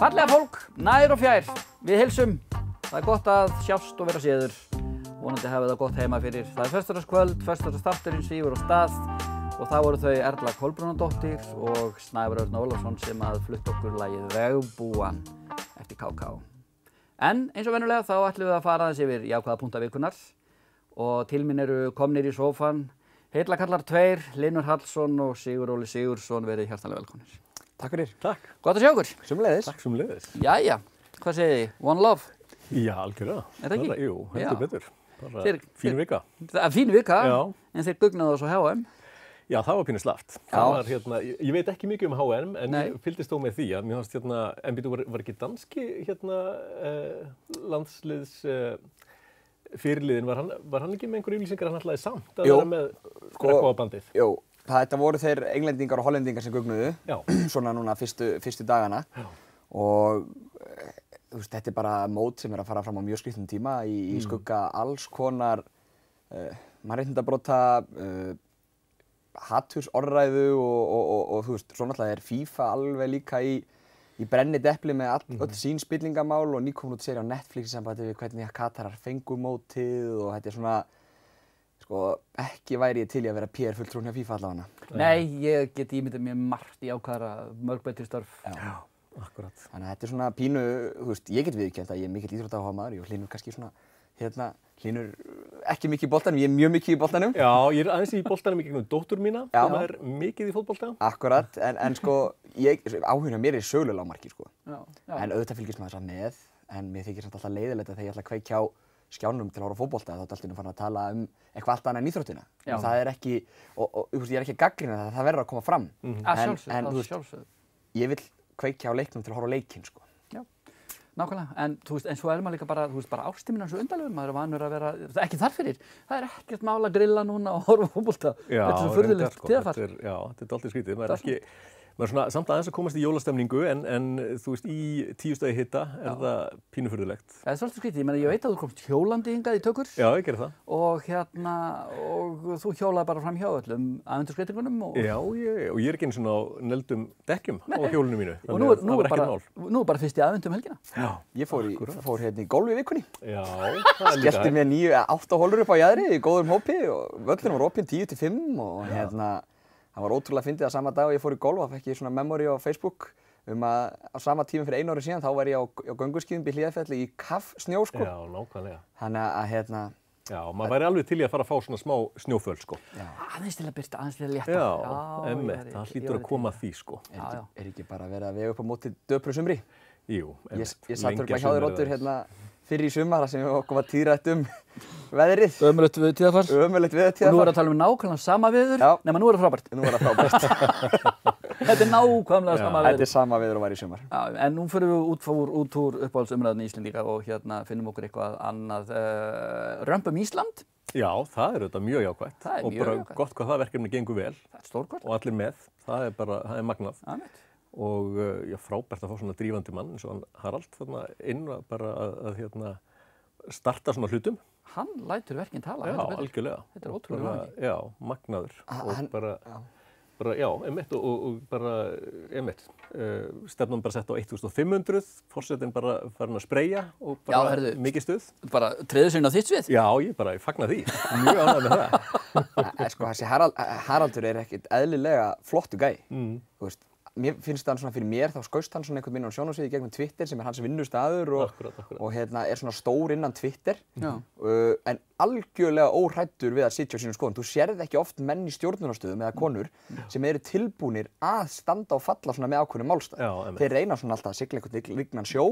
Fallega fólk, nær og fjær, við hilsum. Það er gott að sjást og vera séður. Vonandi hefur það gott heima fyrir. Það er fyrstaraskvöld, fyrstarastarturins ífur og stað og það voru þau Erla Kolbrunandóttir og Snæfur Örn Ólarsson sem að flutt okkur lægið Vegbúan eftir KK. En eins og vennulega þá ætlum við að fara aðeins yfir jákvæða punktavikunar og til minn eru komnir í sófan Heitla Kallar Tveir, Linur Hallsson og Sigur Óli Sigursson verið hjartanlega velkonir. Takk fyrir. Takk. Gótt að sjá okkur. Sumleðis. Takk sumleðis. Jæja, hvað segir þið? One love? Já, algjörða. Er það ekki? Jú, heldur betur. Bara þeir, fín vika. Það er fín vika, Já. en þeir gugnaðu þessu HM. Já, það var pínu slaft. Hérna, ég, ég veit ekki mikið um HM, en Nei. ég fylgist þó með því að mér fannst hérna, en býtu, var, var ekki danski hérna eh, landsliðs... Eh, fyrirliðin, var hann, var hann ekki með einhverju yfirlýsingar hann alltaf samt að vera með sko, rekkoabandið? Jú, þetta voru þeir englendingar og hollendingar sem gugnuðu, svona núna fyrstu, fyrstu dagana Já. og eh, veist, þetta er bara mót sem er að fara fram á mjög skriftum tíma í, mm. í skugga alls konar uh, eh, mannreitndabróta, uh, eh, hattursorræðu og, og, og, og þú veist, svo náttúrulega er FIFA alveg líka í Ég brenni deppli með all, mm. öll sín spillingamál og nýkominn út séri á Netflix í sambandi við hvernig Katarar fengur mótið og þetta er svona sko ekki væri ég til ég að vera PR fulltrún hjá FIFA allavega. Nei, ég get ímyndið mér margt í ákvæðara mörgbættirstörf. Já, akkurat. Þannig að þetta er svona pínu, þú veist, ég get viðkjöld að ég er mikill íþrótt á hamaður, ég hlinur kannski svona, hérna, hlinur ekki mikið í boltanum, ég er mjög mikið í boltanum. Já, ég er aðeins í boltanum í gegnum dóttur mína, það er mikið í fótbolta. Akkurat, en, en sko, áhugna mér er sögulega lámarki, sko. Já, já. En auðvitað fylgist maður þess að með, en mér þykir þetta alltaf leiðilegt að þegar ég ætla að kveikja á skjánum til að hóra fókbólta þá er alltaf fann að tala um eitthvað allt annað en íþróttina og það er ekki, og, og veist, ég er ekki að gaggrina það, það verður að koma fram mm -hmm. en, sjálfsög, en veist, ég vil kveikja á leiknum til að hóra á leikin sko. Nákvæmlega, en þú veist, en svo er maður líka bara, þú veist, bara ástimina eins og undarlegu, maður er vanur að vera, það er ekki þarf fyrir, það er ekkert mála að grilla núna og horfa fókbólta, þetta er svo fyrðilegt, sko, þetta er, já, þetta er doldið skrítið, maður er ekki, maður svona samt aðeins að komast í jólastemningu en, en þú veist, í tíustagi hitta er já. það pínuförðulegt. Það er svolítið skritið, ég meina ég veit að þú komst hjólandi hingað í tökur. Já, ég gerði það. Og hérna, og þú hjólaði bara fram hjá öllum aðvendurskritingunum og... Já, ég, og ég er ekki eins og ná neldum dekkjum Men, á hjólunum mínu, þannig nú, að nú það var ekki nál. Nú er bara fyrst í aðvendum um helgina. Já, ég fór, í, fór hérna í golfi vikunni. Já, það er líka. Það var ótrúlega fyndið að sama dag og ég fór í golf og fekk ég svona memory á Facebook um að á sama tíma fyrir einu ári síðan þá var ég á, á gönguskíðum byrj hlýðafelli í kaff snjó sko. Já, nákvæmlega. Þannig að hérna... Já, maður væri alveg til í að fara að fá svona smá snjóföl sko. Aðeins til að byrja, aðeins til að leta. Já, já emmett, það hlýtur að koma að því sko. Er, já, já. Ekki, er ekki bara að vera að vega upp á móti döpru sumri? Jú, emmett. Ég, ég satt örgulega hjá þér óttur hérna fyrir í sumara sem við okkur var týrætt um Veðrið. Ömulegt við tíðafar. Ömulegt við tíðafar. Og nú er það að tala um nákvæmlega sama viður, nema nú er það frábært. Nú er það frábært. þetta er nákvæmlega Já. sama viður. Þetta er sama viður og var í sumar. Já, en nú fyrir við út, fór, út úr uppáhaldsumræðinu í Íslindíka og hérna finnum okkur eitthvað annað. Uh, eh, Römpum Ísland. Já, það er auðvitað mjög jákvæmt. Það er mjög jákvæmt. Og bara gott hvað það verkefni gengur vel. Það er og eh, já, frábært að fá svona drífandi mann eins og hann Harald þarna inn að bara að, að hérna starta svona hlutum hann lætur verkinn tala já, algjörlega þetta er ótrúlega bara, já, magnaður ah, og hann, bara, bara, já, emitt og, og bara, emitt uh, eh, stefnum bara sett á 1500 fórsetin bara farin að spreja og bara já, herðu, mikið stuð bara treður sérna þitt svið já, ég bara, ég fagnar því mjög ánæg með það sko, þessi Harald, Haraldur er ekkit eðlilega flottu gæ mm. þú veist mér finnst hann svona fyrir mér, þá skaust hann svona einhvern minn á sjónasviði gegnum Twitter sem er hans vinnustadur og, akkurat, akkurat. og hérna, er svona stór innan Twitter uh, en algjörlega óhrættur við að sitja á sínum skoðum. Þú sérð ekki oft menn í stjórnunastöðum eða konur Já. sem eru tilbúinir að standa og falla svona með ákveðinu málstað. Já, Þeir reyna svona alltaf að sigla einhvern líknan sjó.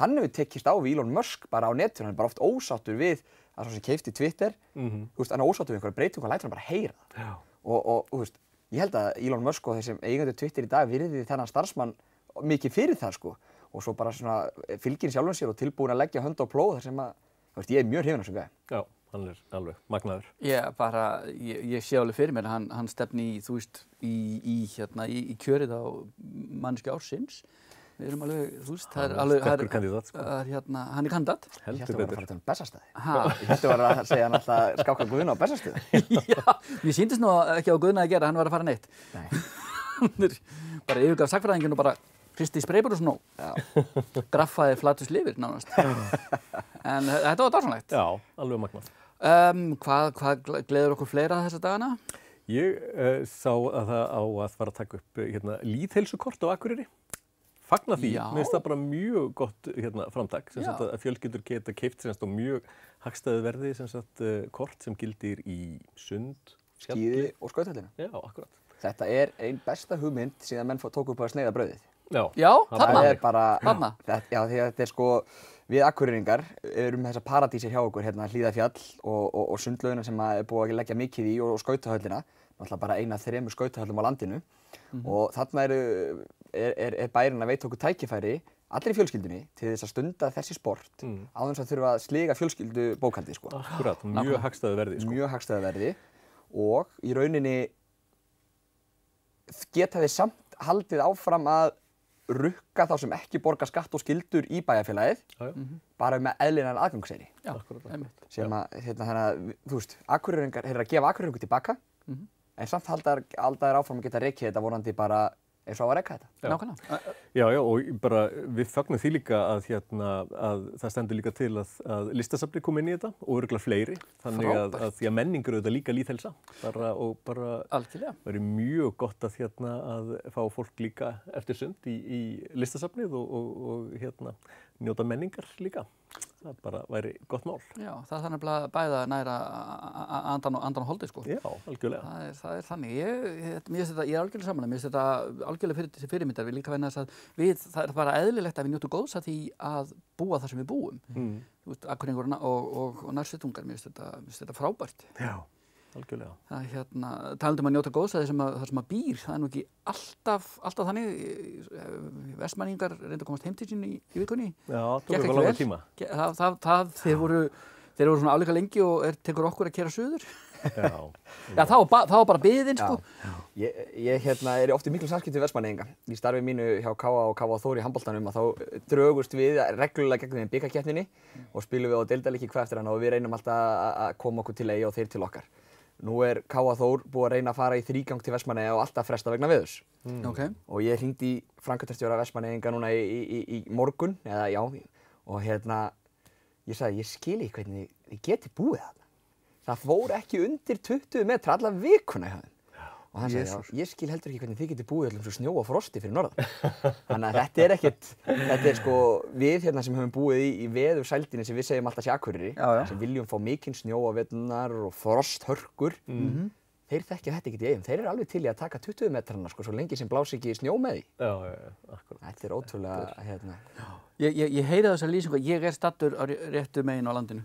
Hann hefur tekkist á við Elon Musk bara á nettur, hann er bara oft ósáttur við að svona sem keifti Twitter, mm -hmm. veist, hann er ósáttur við einhverja breytingu og hann lætir hann bara heyra það. Og, og, ég held að Elon Musk og þessum eigundu Twitter í dag virði þennan starfsmann mikið fyrir það sko og svo bara svona fylgir sjálfum sér og tilbúin að leggja hönd á plóð þar sem að, þú veist, ég er mjög hrifin að svona gæða. Já, hann er alveg magnaður. Ég bara, ég, ég sé alveg fyrir mér hann, hann stefni, þú veist, í, í hérna, í, í kjörið á mannski ársins Við erum alveg, þú veist, það er alveg... Sterkur kandidat, sko. Það er hérna, hann er kandidat. Heldur betur. Ég hætti að vera að fara til hann Bessastæði. Hæ? Ég hætti að vera að segja hann alltaf skáka Guðna á Bessastæði. Já, mér síndist nú ekki á Guðna að gera, hann var að fara neitt. Nei. Hann er bara yfirgaf sakfræðingin og bara hristi spreybur og svona. Já. Graffaði flatus lifir, nánast. en þetta var dásanlegt. Já, alveg magnað. Um, hvað, hvað Ég uh, sá að það á að fara að taka upp eh, hérna, líðheilsukort á Akureyri fagna því, minnst það bara mjög gott hérna, framtak, sem sagt að fjölskyldur geta keipt semst á mjög hagstæðu verði sem sagt uh, kort sem gildir í sund, skíði og skautallinu. Já, akkurat. Þetta er einn besta hugmynd síðan menn tók upp að sneiða brauðið. Já, já þarna. Þarna. Já, þetta er sko, við akkurýringar erum þessa paradísir hjá okkur, hérna hlýðafjall og, og, og sundlaugina sem er búið að leggja mikið í og, og skautahöllina, náttúrulega bara eina þremu skautahöllum á landinu mm -hmm. og þarna eru er, er, er bærin að veita okkur tækifæri allir í fjölskyldunni til þess að stunda þessi sport mm. á þess að þurfa að sliga fjölskyldu bókaldi sko. Akkurat, mjög hagstæðu verði sko. Mjög hagstæðu verði og í rauninni geta þið samt haldið áfram að rukka þá sem ekki borgar skatt og skyldur í bæjarfélagið mm -hmm. bara með eðlinan aðgangseri sem að, hérna, hérna, þú veist, akkurjöringar, þeir eru að gefa akkurjöringu tilbaka mm -hmm. en samt haldar, haldar áfram að geta reykið þetta vorandi bara eins og á að rekka þetta. Nákvæmlega. Já, já, og bara við fagnum því líka að, hérna, að það stendur líka til að, að listasafni kom inn í þetta og öruglega fleiri. Þannig að, að því að menningur auðvitað líka líðhelsa og bara verið mjög gott að hérna, fá fólk líka eftir sund í, í listasafnið og, og, og hérna, njóta menningar líka það bara væri gott mál. Já, það er þannig að bæða næra andan og, andan og holdi sko. Já, algjörlega. Það er, það er þannig, ég, ég, ég, þetta, ég er algjörlega samanlega, mér finnst þetta algjörlega fyrir, fyrirmyndar, við líka vegna þess að við, það er bara eðlilegt að við njótu góðs að því að búa það sem við búum. Mm. Þú veist, akkuringur og, og, og nærsettungar, mér finnst þetta, þetta frábært. Já. Algjörlega. Það er hérna, talandum að njóta góðs að það sem að, það sem að býr, það er nú ekki alltaf, alltaf þannig, vestmanningar reynda að komast heim til sín í, í vikunni. Já, það tók eitthvað langar tíma. Það, það, það þeir voru, þeir voru svona áleika lengi og er, tekur okkur að kera söður. Sko. Já. Já, það var, ba var bara byðin, sko. Ég, ég hérna, er ofti miklu sarkilt við vestmanninga. Í starfi mínu hjá K.A. og K.A. Þóri í handbóltanum að þá draugust við reglulega gegn þeim byggaketninni og spilum við á deildaliki hvað eftir hann og við reynum alltaf að koma okkur til eigi og þeir til okkar. Nú er Káa Þór búið að reyna að fara í þrýgang til Vestmannaega og alltaf fresta vegna viðus. Mm. Okay. Og ég hringdi í Frankatestjóra Vestmannaega núna í, í, í morgun, eða já, og hérna, ég sagði, ég skil ekki hvernig þið geti búið þarna. Það fór ekki undir 20 metra allar vikuna í hafðin og hann sagði, já, ég skil heldur ekki hvernig þið getur búið allum svo snjó og frosti fyrir norðan þannig að þetta er ekkert, þetta er sko við hérna sem höfum búið í, í veður sældinni sem við segjum alltaf sé akkurir í sem viljum fá mikinn snjó á veðunar og frosthörkur mm -hmm. þeir þekkja þetta ekkert í eigum, þeir eru alveg til í að taka 20 metrarna sko, svo lengi sem blás ekki snjó með því já, já, Þetta er ótrúlega, hérna Ég, ég, ég heyri þess að lýsa, ég er stattur á réttu megin á landinu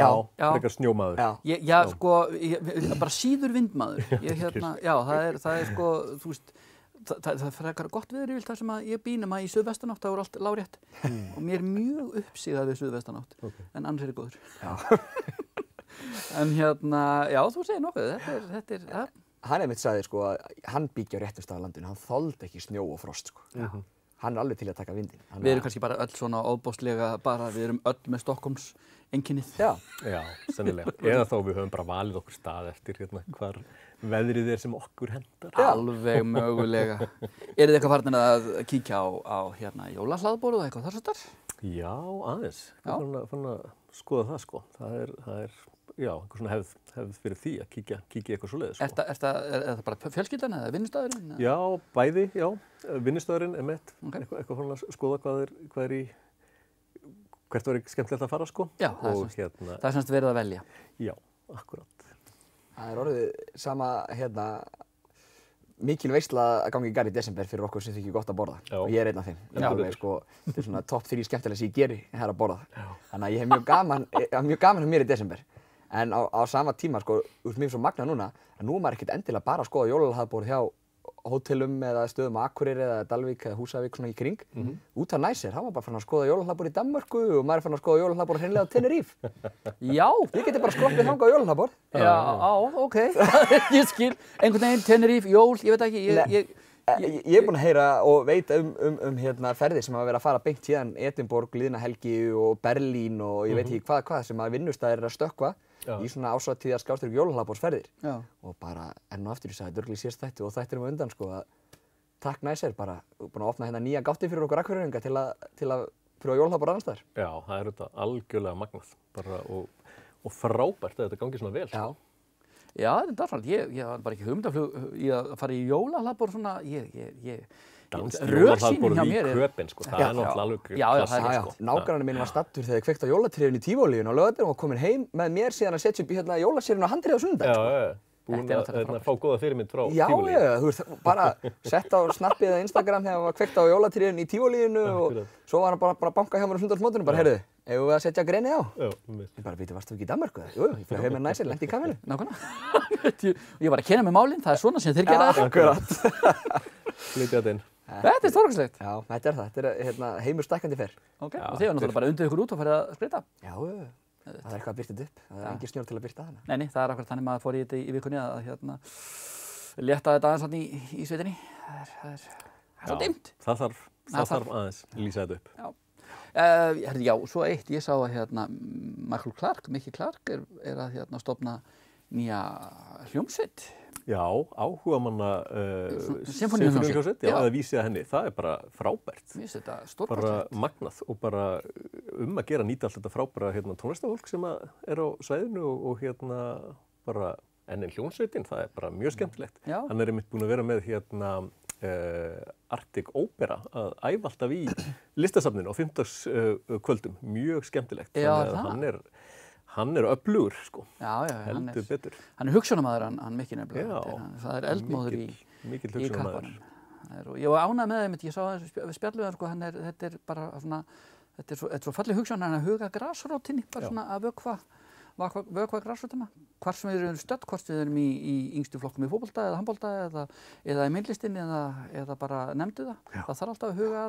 já, frekar snjómaður já, já, já sko, ég, bara síður vindmaður ég, hérna, já, það er, það er sko þú veist, það, það, það frekar gott viður yfir það sem að ég býnum að í söðvestanátt það voru allt lárétt mm. og mér er mjög uppsíðað við söðvestanátt okay. en annars er ég góður en hérna, já, þú segir nokkuð þetta er, þetta er, það Hann er mitt sagðið sko að hann byggja á réttum staðlandinu, hann þóld ekki snjó og frost sko. Já hann er alveg til að taka vindin. Við erum kannski bara öll svona óbóstlega bara, við erum öll með Stokkons enginnið. Já. Já, sennilega. Eða þá við höfum bara valið okkur stað eftir hérna hvar veðrið er sem okkur hendar. Já. Alveg mögulega. er þið eitthvað farin að kíkja á, á hérna jólahlaðbóru eða eitthvað þar svolítar? Já, aðeins. Ég er farin að skoða það sko. Það er, það er já, einhvers svona hefð, hefð fyrir því að kíkja, kíkja eitthvað svo leiðis. Sko. Er það bara fjölskyldan eða vinnustæðurinn? Já, bæði, já, vinnustæðurinn er meitt, okay. eitthvað, eitthvað svona að skoða hvað er, hvað er í, hvert var ekki skemmtilegt að fara sko. Já, það er semst hérna, verið að velja. Já, akkurat. Það er orðið sama hérna, mikil veysla að gangi í garð í desember fyrir okkur sem þykir gott að borða já. og ég er einn af þeim. Sko, þetta er sko, svona topp 3 skemmtilega sem ég gerir er að borða. Já. Þannig að ég hef mjög gaman, mjög gaman að um mér í desember. En á, á sama tíma, sko, úr mér svo magna núna, að nú er maður ekkert endilega bara að skoða jólalaðbór hjá hótelum eða stöðum á Akureyri eða Dalvík eða Húsavík svona í kring. Mm -hmm. Út af næsir, þá var maður bara fann að skoða jólalaðbór í Danmarku og maður fann að skoða jólalaðbór hreinlega á Teneríf. Já! Þið getur bara skloppið þanga á jólalaðbór. Já, á, ok. ég skil. Einhvern veginn, Teneríf, jól, ég veit ekki, ég... Eh, ég, ég er búinn að heyra og veit um, um, um hérna, ferðir sem hafa verið að fara beint hérna, Edinborg, Líðnahelgi og Berlín og ég veit mhm. ekki hvað, hvað sem að vinnustæðir er að stökka Já. í svona ásvatíðar skástur jólhlaðbórsferðir og bara enn og aftur ég sagði dörgli sérst þættu og þættir um undan sko að takk næsir bara, búinn að opna hérna nýja gátti fyrir okkur akkverðinga til, til að fyrir að jólhlaðbór annars þar. Já, það er þetta algjörlega magnað bara og, og frábært að þetta gangi svona vel. Já. Sko. Já, þetta er dásanlega, ég, ég var bara ekki humdaflug uh, í að fara í jólahlabbor og svona, ég, ég, ég Rörsýnin hjá mér er... Köpin, sko. Það já, er náttúrulega alveg klassík, sko. sko. Nágrannarinn minn var stattur þegar ég kveikt á jólatriðinu í tífólíun og löðarum og komin heim með mér síðan að setja upp í hérna jólasýrinu að handriða sundag, sko. Já, já, já. Búin að, að hérna, fá góða fyrirmynd frá tífólíun. Já, já, þú veist, bara sett á snappið eða Instagram þegar maður kveikt á jólatriðinu í tífólíunu og svo var hann bara að banka hjá mér á sundagsmótunum, bara, heyrðu Hefur við að setja greni á? Já, með. Um ég bara, veitu, varstu ekki í Danmarku það? Jú, ég fyrir að hefði mér næsir, lendi í kafinu. Nákvæmlega. ég var að kenna með málinn, það er svona sem þér geraði. Akkurat. Lítið að þinn. Þetta er stórkvæmslegt. Já, þetta er það. Þetta er hérna, heimur stækandi fyrr. Ok, já, og þið var náttúrulega bara undir ykkur út og færði að splita. Já, já. það er eitthvað að byrta upp. Það er engin snjór til að byrta hana. Neini, það er akkurat þannig maður fór í þetta í vikunni að hérna, leta þetta aðeins í, í sveitinni. Það er, það er, það er svo dimt. Það þarf, það þarf aðeins lýsa þetta upp. Já. Uh, já, svo eitt, ég sá að hérna, Michael Clark, Mickey Clark er, er að hérna, stopna nýja hljómsveit. Já, áhuga manna uh, symfóníuhljómsveit, já, já. að vísi að henni, það er bara frábært. Vísi þetta, stórpartlegt. Bara magnað og bara eh, um að gera nýta allt þetta frábæra hérna, tónlistafólk sem er á sæðinu og, og hérna bara ennum hljómsveitin, það er bara mjög skemmtilegt. Já. Hann er einmitt búin að vera með hérna uh, Arctic Opera að æfalda við listasafninu á fymtagskvöldum, mjög skemmtilegt. Já, Þannig að hann er, hann er öflugur, sko. Já, já, Heldur hann er, betur. hann er hugsunamæður, hann, hann mikil nefnilega. Það er eldmóður mikil, í, mikil í kappanum. Er, ég var ánað með það, ég sá að við spjallum það, sko, þetta er bara, svona, þetta er svo, svo fallið hugsunar, hann er að huga græsrótinni, bara svona að vökva vökva græsvölduna hvort sem við erum stött, hvort við erum í, í yngstu flokkum í fókbalta eða handbólta eða, eða í myndlistinni eða, eða bara nefndu það. Já. Það þarf alltaf að huga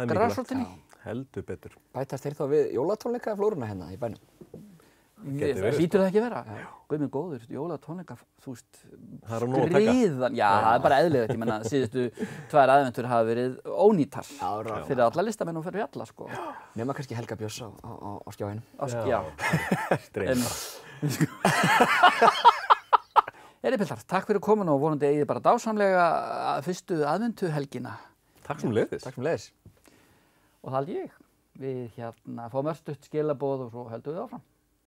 að græsvöldinni. Heldur betur. Bætast þér þá við jólatónleika flóruna hérna í bænum? það lítur sko. það ekki vera Guð minn góður, jólatónleika þú veist, skriðan já, það er bara eðlilegt, ég menna síðustu tvær aðventur hafa verið ónýtar fyrir alla listamenn og fyrir alla sko. nema kannski Helga Björns á, á, á, á skjáinu já, streif Eripildar, takk fyrir kominu og vonandi eigið bara dásamlega uh, fyrstu aðvendu helgina. Takk sem leiðis. Takk sem leiðis. Og það held ég. Við hérna fáum öll stutt skilaboð og svo heldum við áfram.